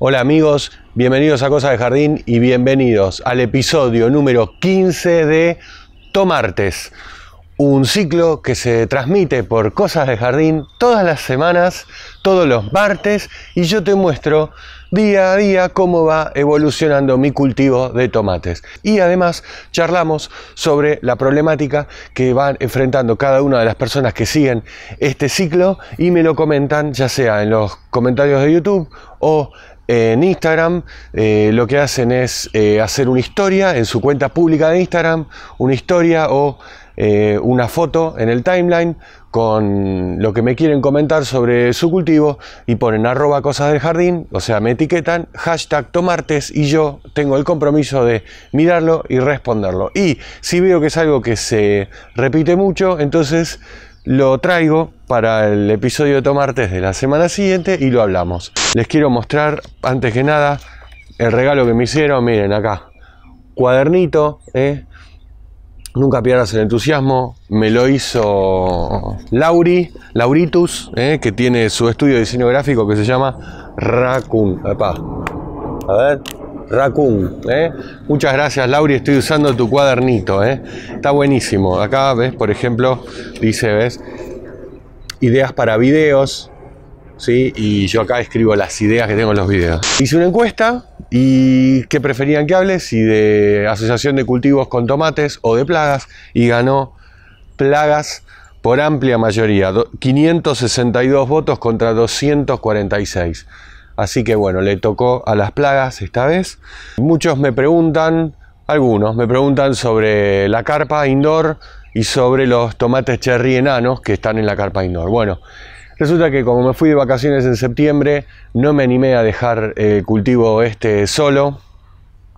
Hola amigos, bienvenidos a Cosas de Jardín y bienvenidos al episodio número 15 de Tomartes, un ciclo que se transmite por Cosas de Jardín todas las semanas, todos los martes, y yo te muestro día a día cómo va evolucionando mi cultivo de tomates. Y además charlamos sobre la problemática que van enfrentando cada una de las personas que siguen este ciclo y me lo comentan ya sea en los comentarios de YouTube o en Instagram eh, lo que hacen es eh, hacer una historia en su cuenta pública de Instagram, una historia o eh, una foto en el timeline con lo que me quieren comentar sobre su cultivo y ponen arroba cosas del jardín, o sea, me etiquetan hashtag tomartes y yo tengo el compromiso de mirarlo y responderlo. Y si veo que es algo que se repite mucho, entonces lo traigo para el episodio de Tomartes de la semana siguiente y lo hablamos. Les quiero mostrar, antes que nada, el regalo que me hicieron. Miren acá, cuadernito, eh. Nunca pierdas el entusiasmo. Me lo hizo Lauri, Lauritus, eh, que tiene su estudio de diseño gráfico que se llama Racun. A ver, Raccoon. ¿eh? Muchas gracias, Lauri. Estoy usando tu cuadernito. ¿eh? Está buenísimo. Acá, ves, por ejemplo, dice, ves, ideas para videos. ¿sí? Y yo acá escribo las ideas que tengo en los videos. Hice una encuesta y qué preferían que hable, si de asociación de cultivos con tomates o de plagas, y ganó plagas por amplia mayoría, 562 votos contra 246. Así que bueno, le tocó a las plagas esta vez. Muchos me preguntan, algunos me preguntan sobre la carpa indoor y sobre los tomates cherry enanos que están en la carpa indoor. Bueno, resulta que como me fui de vacaciones en septiembre, no me animé a dejar el eh, cultivo este solo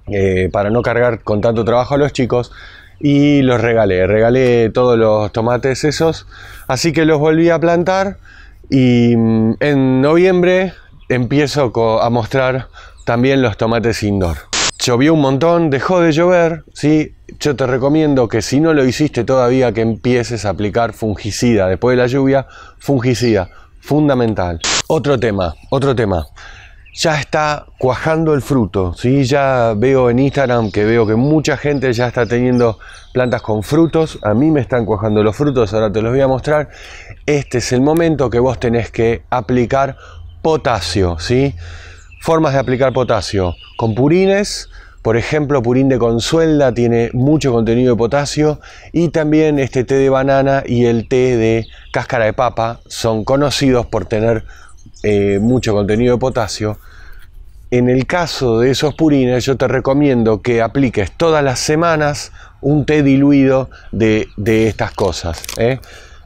eh, para no cargar con tanto trabajo a los chicos y los regalé, regalé todos los tomates esos, así que los volví a plantar y mm, en noviembre empiezo a mostrar también los tomates indoor. Llovió un montón, dejó de llover, ¿sí? Yo te recomiendo que si no lo hiciste todavía, que empieces a aplicar fungicida. Después de la lluvia, fungicida, fundamental. Otro tema, otro tema. Ya está cuajando el fruto, ¿sí? Ya veo en Instagram que veo que mucha gente ya está teniendo plantas con frutos. A mí me están cuajando los frutos, ahora te los voy a mostrar. Este es el momento que vos tenés que aplicar potasio, ¿sí? Formas de aplicar potasio con purines, por ejemplo, purín de consuelda tiene mucho contenido de potasio y también este té de banana y el té de cáscara de papa son conocidos por tener eh, mucho contenido de potasio. En el caso de esos purines, yo te recomiendo que apliques todas las semanas un té diluido de, estas cosas. ¿eh?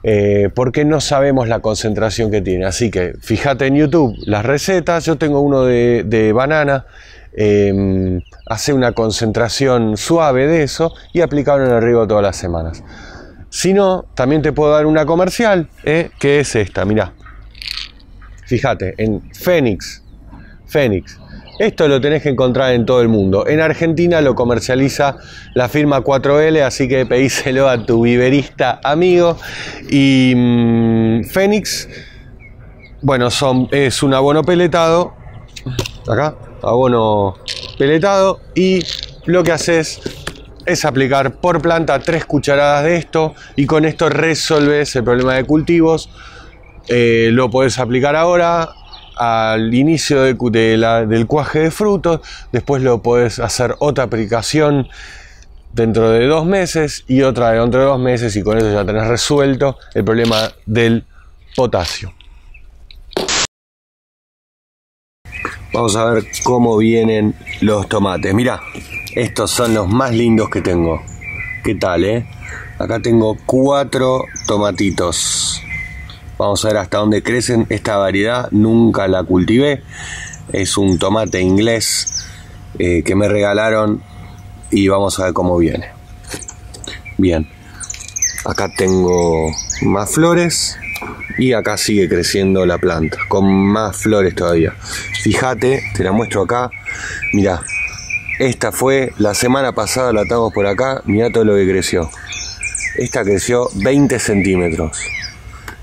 Eh, porque no sabemos la concentración que tiene. Así que fíjate en YouTube las recetas, yo tengo uno de, banana, em, hace una concentración suave de eso y aplicarlo en el riego todas las semanas. Si no, también te puedo dar una comercial, eh, que es esta, mirá. Fíjate, en Fénix, Fénix, esto lo tenés que encontrar en todo el mundo. En Argentina lo comercializa la firma 4L, así que pedíselo a tu viverista amigo. Y Phoenix. Mm, Fénix, bueno, son, es un abono peletado. Acá, abono peletado. Y lo que haces es aplicar por planta tres cucharadas de esto y con esto resolves el problema de cultivos. Eh, lo podés aplicar ahora, al inicio del cuaje de frutos, después lo puedes hacer otra aplicación dentro de dos meses y otra dentro de dos meses y con eso ya tenés resuelto el problema del potasio. Vamos a ver cómo vienen los tomates. Mirá, estos son los más lindos que tengo. ¿Qué tal, eh? Acá tengo cuatro tomatitos. Vamos a ver hasta dónde crecen. Esta variedad nunca la cultivé. Es un tomate inglés eh, que me regalaron y vamos a ver cómo viene. Bien, acá tengo más flores y acá sigue creciendo la planta con más flores todavía. Fíjate, te la muestro acá. Mirá, esta fue la semana pasada, la atamos por acá. Mirá todo lo que creció. Esta creció 20 centímetros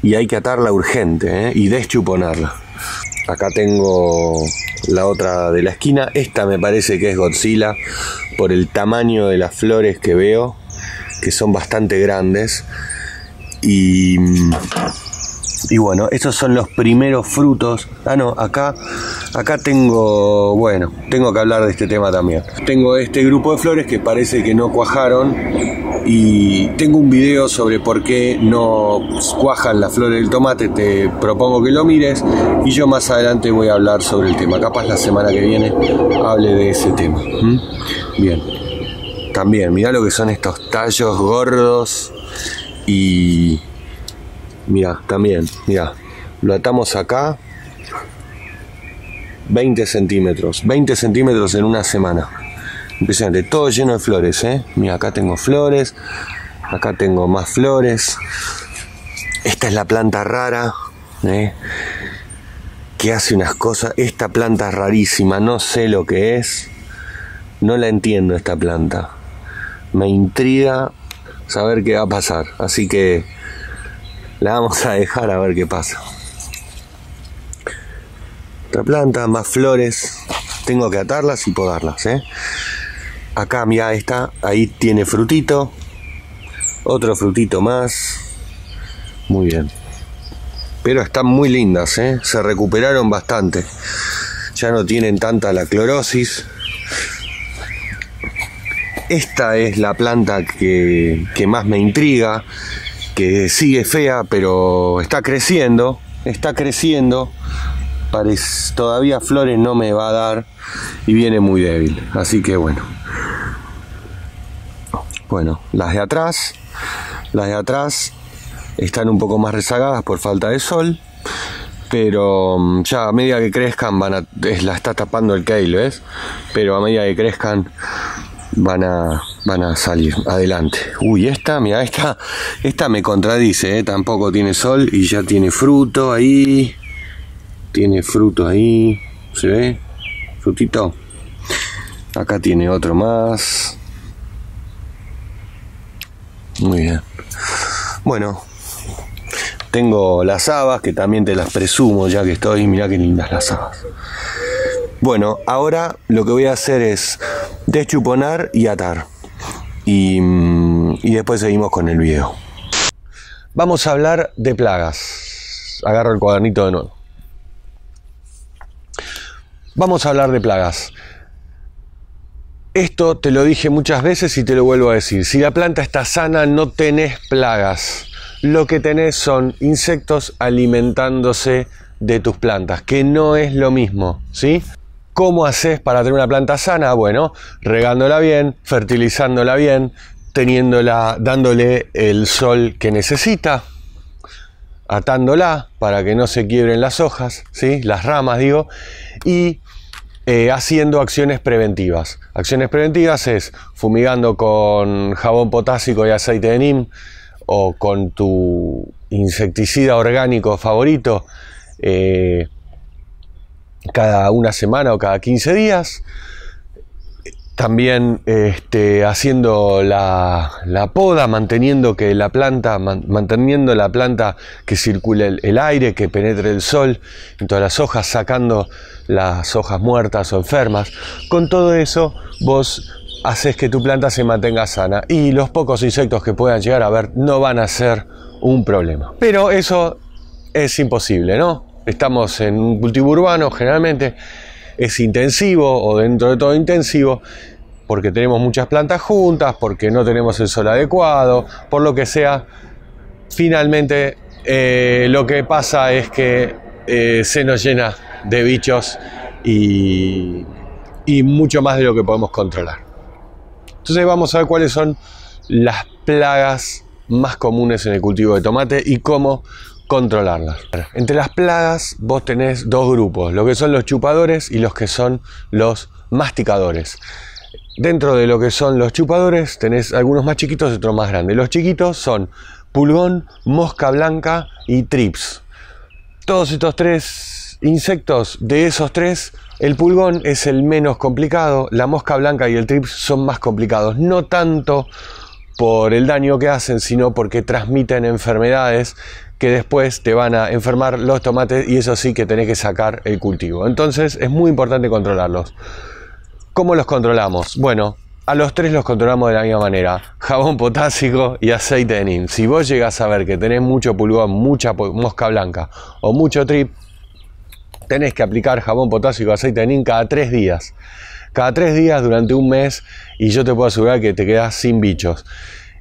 y hay que atarla urgente ¿eh? y deschuponarla. Acá tengo la otra de la esquina. Esta me parece que es Godzilla por el tamaño de las flores que veo, que son bastante grandes. Y, y bueno, esos son los primeros frutos. Ah, no, acá Acá tengo, bueno, tengo que hablar de este tema también. Tengo este grupo de flores que parece que no cuajaron y tengo un video sobre por qué no cuajan las flores del tomate, te propongo que lo mires y yo más adelante voy a hablar sobre el tema. Capaz la semana que viene hable de ese tema. Bien. También, mirá lo que son estos tallos gordos y... Mira, también, mira, lo atamos acá 20 centímetros. 20 centímetros en una semana. Impresionante, todo lleno de flores, ¿eh? Mira, acá tengo flores, acá tengo más flores. Esta es la planta rara, ¿eh? Que hace unas cosas. Esta planta rarísima, no sé lo que es. No la entiendo esta planta. Me intriga saber qué va a pasar. Así que la vamos a dejar a ver qué pasa otra planta, más flores. Tengo que atarlas y podarlas. ¿eh? Acá, mira, está ahí tiene frutito. Otro frutito más. Muy bien. Pero están muy lindas, ¿eh? se recuperaron bastante. Ya no tienen tanta la clorosis. Esta es la planta que, que más me intriga, que sigue fea, pero está creciendo. Está creciendo Parece, todavía Flores no me va a dar y viene muy débil. Así que bueno. Bueno, las de atrás. Las de atrás están un poco más rezagadas por falta de sol. Pero mm, ya a medida que crezcan van a. la está tapando el kale, ¿ves? Pero a medida que crezcan van a. van a salir adelante. Uy, esta, mira, esta. Esta me contradice, ¿eh? tampoco tiene sol y ya tiene fruto ahí. Tiene fruto ahí. ¿Se ve? Frutito. Acá tiene otro más. Muy bien. Bueno, tengo las habas que también te las presumo ya que estoy. Mirá qué lindas las habas. Bueno, ahora lo que voy a hacer es deschuponar y atar. Y, mm, y después seguimos con el video. Vamos a hablar de plagas. Agarro el cuadernito de nuevo. Vamos a hablar de plagas. Esto te lo dije muchas veces y te lo vuelvo a decir. Si la planta está sana no tenés plagas. Lo que tenés son insectos alimentándose de tus plantas, que no es lo mismo, ¿sí? ¿Cómo haces para tener una planta sana? Bueno, regándola bien, fertilizándola bien, teniéndola, dándole el sol que necesita, atándola para que no se quiebren las hojas, ¿sí? las ramas digo, y eh, haciendo acciones preventivas. Acciones preventivas es fumigando con jabón potásico y aceite de NIM o con tu insecticida orgánico favorito eh, cada una semana o cada 15 días también este, haciendo la, poda, manteniendo que la planta, manteniendo la planta que circule el, el, aire, que penetre el sol en todas las hojas, sacando las hojas muertas o enfermas. Con todo eso vos haces que tu planta se mantenga sana y los pocos insectos que puedan llegar a ver no van a ser un problema. Pero eso es imposible, ¿no? Estamos en un cultivo urbano generalmente es intensivo o dentro de todo intensivo porque tenemos muchas plantas juntas, porque no tenemos el sol adecuado, por lo que sea. Finalmente eh, lo que pasa es que eh, se nos llena de bichos y, y mucho más de lo que podemos controlar. Entonces vamos a ver cuáles son las plagas más comunes en el cultivo de tomate y cómo controlarlas. Entre las plagas vos tenés dos grupos, lo que son los chupadores y los que son los masticadores. Dentro de lo que son los chupadores tenés algunos más chiquitos y otros más grandes. Los chiquitos son pulgón, mosca blanca y trips. Todos estos tres insectos, de esos tres, el pulgón es el menos complicado, la mosca blanca y el trips son más complicados. No tanto por el daño que hacen, sino porque transmiten enfermedades que después te van a enfermar los tomates y eso sí que tenés que sacar el cultivo. Entonces es muy importante controlarlos. ¿Cómo los controlamos? Bueno, a los tres los controlamos de la misma manera. Jabón potásico y aceite de NIM. Si vos llegás a ver que tenés mucho pulgón, mucha mosca blanca o mucho trip, tenés que aplicar jabón potásico, y aceite de NIM cada tres días. Cada tres días durante un mes y yo te puedo asegurar que te quedas sin bichos.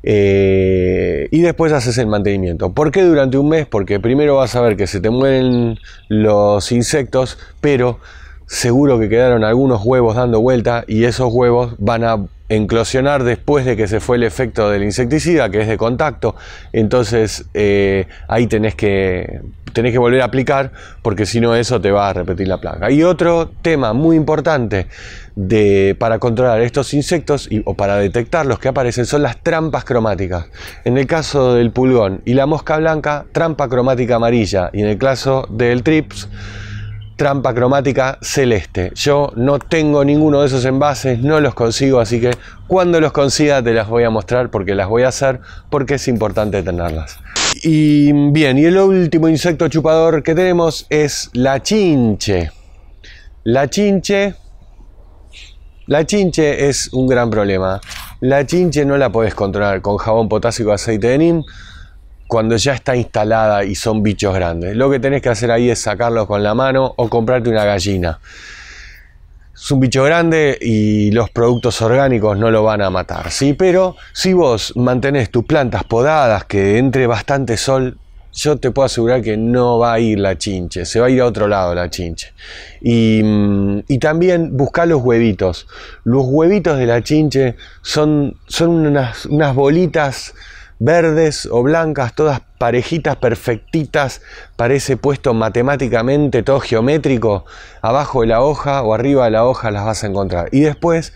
Eh, y después haces el mantenimiento. ¿Por qué durante un mes? Porque primero vas a ver que se te mueren los insectos, pero seguro que quedaron algunos huevos dando vuelta y esos huevos van a enclosionar después de que se fue el efecto del insecticida, que es de contacto. Entonces eh, ahí tenés que, tenés que volver a aplicar porque si no eso te va a repetir la plaga. Y otro tema muy importante de, para controlar estos insectos o para detectar los que aparecen son las trampas cromáticas. En el caso del pulgón y la mosca blanca, trampa cromática amarilla. Y en el caso del trips, trampa cromática celeste. Yo no tengo ninguno de esos envases, no los consigo, así que cuando los consiga te las voy a mostrar porque las voy a hacer, porque es importante tenerlas. Y bien, y el último insecto chupador que tenemos es la chinche. La chinche... La chinche es un gran problema. La chinche no la podés controlar con jabón potásico aceite de nim cuando ya está instalada y son bichos grandes. Lo que tenés que hacer ahí es sacarlos con la mano o comprarte una gallina. Es un bicho grande y los productos orgánicos no lo van a matar, ¿sí? Pero si vos mantenés tus plantas podadas, que entre bastante sol, yo te puedo asegurar que no va a ir la chinche, se va a ir a otro lado la chinche. Y, mm, también buscar los huevitos. Los huevitos de la chinche son, son unas, unas bolitas verdes o blancas, todas parejitas, perfectitas, parece puesto matemáticamente, todo geométrico, abajo de la hoja o arriba de la hoja las vas a encontrar. Y después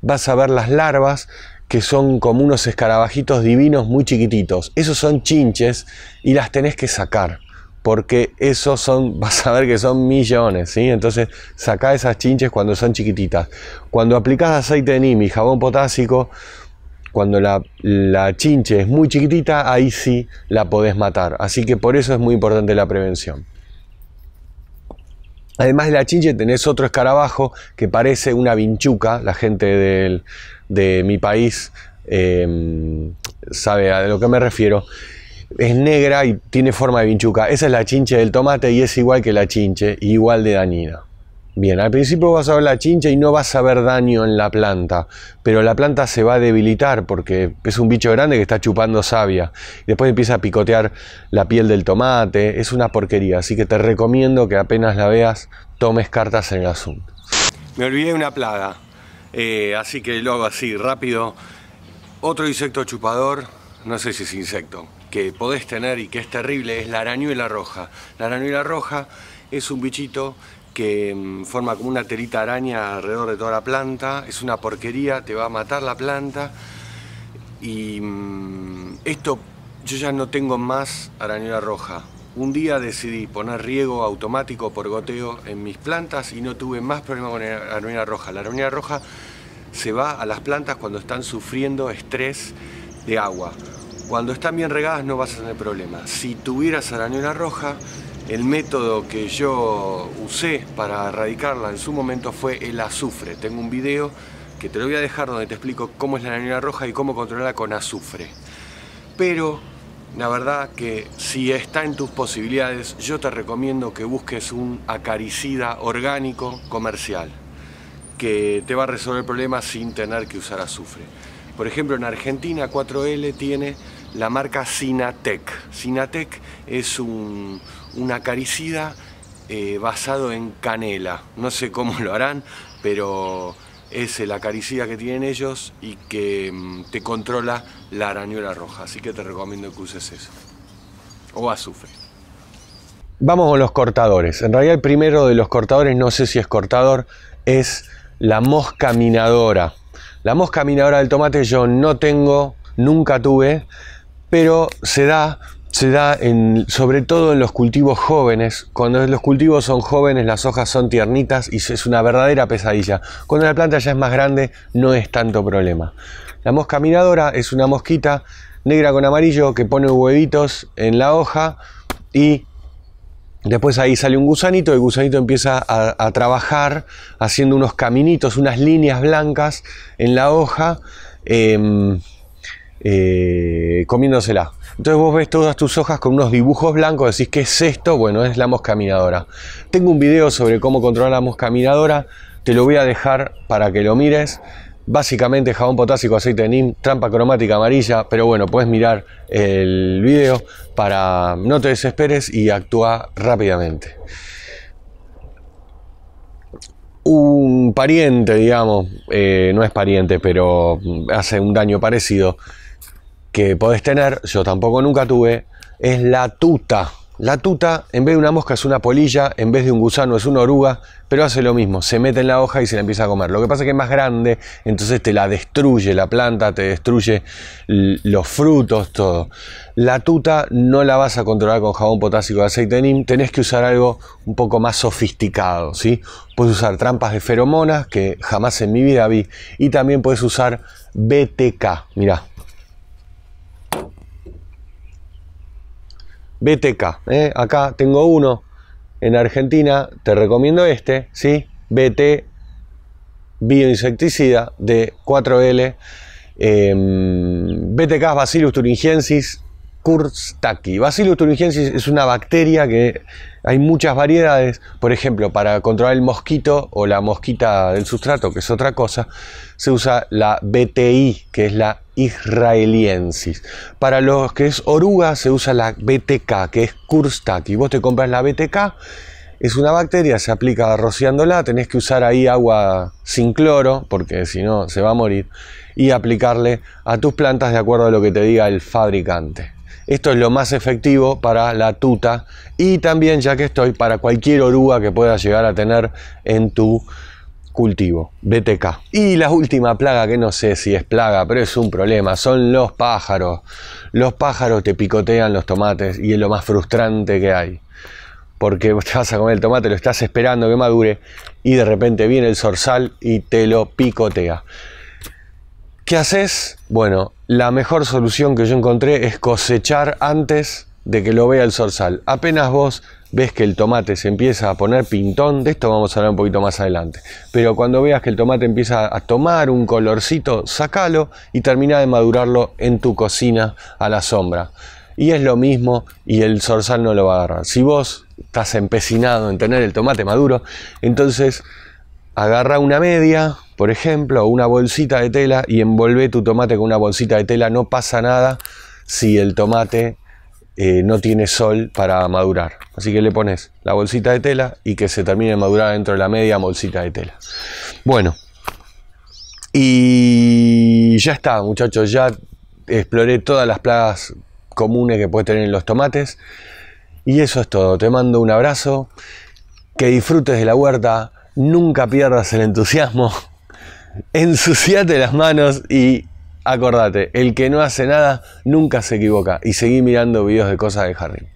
vas a ver las larvas, que son como unos escarabajitos divinos muy chiquititos. Esos son chinches y las tenés que sacar. Porque esos son, vas a ver que son millones, ¿sí? Entonces, saca esas chinches cuando son chiquititas. Cuando aplicas aceite de y jabón potásico, cuando la, chinche es muy chiquitita, ahí sí la podés matar. Así que por eso es muy importante la prevención. Además de la chinche tenés otro escarabajo que parece una vinchuca. La gente del, de mi país em, sabe a lo que me refiero. Es negra y tiene forma de vinchuca. Esa es la chinche del tomate y es igual que la chinche, igual de dañina. Bien, al principio vas a ver la chincha y no vas a ver daño en la planta, pero la planta se va a debilitar porque es un bicho grande que está chupando savia. Después empieza a picotear la piel del tomate, es una porquería, así que te recomiendo que apenas la veas tomes cartas en el asunto. Me olvidé una plaga, eh, así que lo hago así rápido. Otro insecto chupador, no sé si es insecto, que podés tener y que es terrible, es la arañuela roja. La arañuela roja es un bichito que mm, forma como una telita araña alrededor de toda la planta, es una porquería, te va a matar la planta y mm, esto yo ya no tengo más arañuela roja. Un día decidí poner riego automático por goteo en mis plantas y no tuve más problema con la roja. La arañuela roja se va a las plantas cuando están sufriendo estrés de agua. Cuando están bien regadas no vas a tener problemas. Si tuvieras arañuela roja, el método que yo usé para erradicarla en su momento fue el azufre. Tengo un video que te lo voy a dejar donde te explico cómo es la anemia roja y cómo controlarla con azufre. Pero la verdad que si está en tus posibilidades, yo te recomiendo que busques un acaricida orgánico comercial que te va a resolver el problema sin tener que usar azufre. Por ejemplo, en Argentina 4L tiene la marca Sinatec. Sinatec es un, una acaricida eh, basado en canela. No sé cómo lo harán, pero es la acaricida que tienen ellos y que mm, te controla la arañuela roja. Así que te recomiendo que uses eso. O azufre. Vamos con los cortadores. En realidad el primero de los cortadores, no sé si es cortador, es la mosca minadora. La mosca minadora del tomate yo no tengo, nunca tuve, pero se da se da sobre todo en los cultivos jóvenes. Cuando los cultivos son jóvenes, las hojas son tiernitas y es una verdadera pesadilla. Cuando la planta ya es más grande, no es tanto problema. La mosca miradora es una mosquita negra con amarillo que pone huevitos en la hoja y después ahí sale un gusanito. El gusanito empieza a, trabajar haciendo unos caminitos, unas líneas blancas en la hoja, em, eh, comiéndosela. Entonces vos ves todas tus hojas con unos dibujos blancos, decís, ¿qué es esto? Bueno, es la mosca minadora. Tengo un video sobre cómo controlar la mosca minadora, te lo voy a dejar para que lo mires. Básicamente jabón potásico, aceite de NIM, trampa cromática amarilla, pero bueno, puedes mirar el video para no te desesperes y actúa rápidamente. Un pariente, digamos, eh, no es pariente, pero hace un daño parecido, que podés tener, yo tampoco nunca tuve, es la tuta. La tuta, en vez de una mosca, es una polilla, en vez de un gusano, es una oruga, pero hace lo mismo, se mete en la hoja y se la empieza a comer. Lo que pasa es que es más grande, entonces te la destruye la planta, te destruye los frutos, todo. La tuta no la vas a controlar con jabón potásico de aceite de NIM, tenés que usar algo un poco más sofisticado, ¿sí? Puedes usar trampas de feromonas, que jamás en mi vida vi, y también puedes usar BTK, mirá, BTK. ¿eh? Acá tengo uno en Argentina, te recomiendo este, ¿sí? BT bioinsecticida de 4L. Eh, em, BTK Bacillus thuringiensis Kurstaki. Bacillus thuringiensis es una bacteria que hay muchas variedades. Por ejemplo, para controlar el mosquito o la mosquita del sustrato, que es otra cosa, se usa la BTI, que es la israeliensis. Para los que es oruga, se usa la BTK, que es Kurstaki. Vos te compras la BTK. Es una bacteria, se aplica rociándola, tenés que usar ahí agua sin cloro, porque si no se va a morir, y aplicarle a tus plantas de acuerdo a lo que te diga el fabricante. Esto es lo más efectivo para la tuta y también, ya que estoy, para cualquier oruga que puedas llegar a tener en tu cultivo, BTK. Y la última plaga, que no sé si es plaga, pero es un problema, son los pájaros. Los pájaros te picotean los tomates y es lo más frustrante que hay. Porque te vas a comer el tomate, lo estás esperando que madure y de repente viene el zorzal y te lo picotea. ¿Qué haces? Bueno, la mejor solución que yo encontré es cosechar antes de que lo vea el zorzal. Apenas vos ves que el tomate se empieza a poner pintón, de esto vamos a hablar un poquito más adelante, pero cuando veas que el tomate empieza a tomar un colorcito, sacalo y termina de madurarlo en tu cocina a la sombra. Y es lo mismo y el zorzal no lo va a agarrar. Si vos estás empecinado en tener el tomate maduro, entonces agarra una media, por ejemplo, o una bolsita de tela y envuelve tu tomate con una bolsita de tela. No pasa nada si el tomate eh, no tiene sol para madurar. Así que le pones la bolsita de tela y que se termine de madurar dentro de la media bolsita de tela. Bueno, y ya está, muchachos. Ya exploré todas las plagas comunes que puedes tener los tomates. Y eso es todo. Te mando un abrazo. Que disfrutes de la huerta nunca pierdas el entusiasmo, ensuciate las manos y acordate, el que no hace nada nunca se equivoca. Y seguí mirando videos de cosas de Harry.